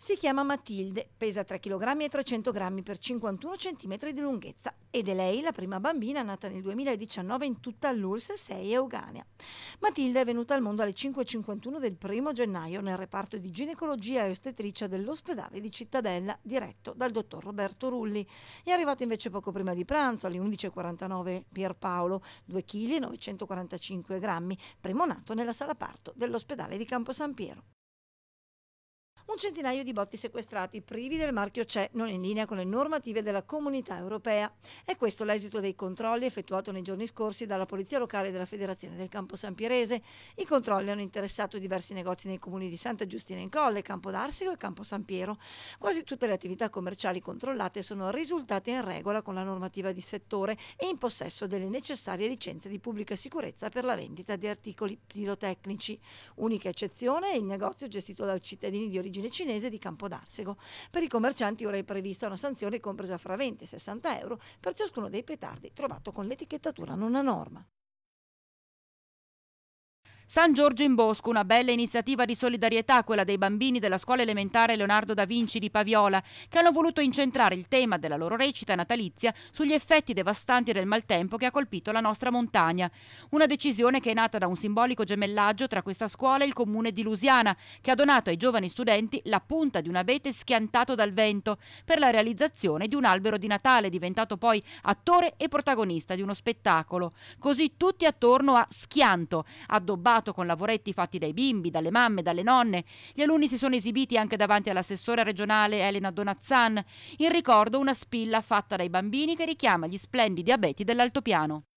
Si chiama Matilde, pesa 3 kg e 300 g per 51 cm di lunghezza ed è lei la prima bambina nata nel 2019 in tutta l'URSS 6 Euganea. Matilde è venuta al mondo alle 5.51 del 1 gennaio nel reparto di ginecologia e ostetricia dell'ospedale di Cittadella diretto dal dottor Roberto Rulli. È arrivato invece poco prima di pranzo alle 11.49 Pierpaolo, 2 kg e 945 g, primo nato nella sala parto dell'ospedale di Campo San Piero un centinaio di botti sequestrati privi del marchio CE non in linea con le normative della comunità europea. È questo l'esito dei controlli effettuato nei giorni scorsi dalla Polizia Locale della Federazione del Campo San Pierese. I controlli hanno interessato diversi negozi nei comuni di Santa Giustina in Colle, Campo d'Arsico e Campo San Piero. Quasi tutte le attività commerciali controllate sono risultate in regola con la normativa di settore e in possesso delle necessarie licenze di pubblica sicurezza per la vendita di articoli pirotecnici. Unica eccezione è il negozio gestito da cittadini di origine origine cinese di Campodarsego. Per i commercianti ora è prevista una sanzione compresa fra 20 e 60 euro per ciascuno dei petardi trovato con l'etichettatura non a norma. San Giorgio in Bosco, una bella iniziativa di solidarietà, quella dei bambini della scuola elementare Leonardo da Vinci di Paviola, che hanno voluto incentrare il tema della loro recita natalizia sugli effetti devastanti del maltempo che ha colpito la nostra montagna. Una decisione che è nata da un simbolico gemellaggio tra questa scuola e il comune di Lusiana, che ha donato ai giovani studenti la punta di un abete schiantato dal vento per la realizzazione di un albero di Natale, diventato poi attore e protagonista di uno spettacolo. Così tutti attorno a Schianto, addobbato organizzato con lavoretti fatti dai bimbi, dalle mamme, dalle nonne. Gli alunni si sono esibiti anche davanti all'assessore regionale Elena Donazzan, in ricordo una spilla fatta dai bambini che richiama gli splendidi abeti dell'altopiano.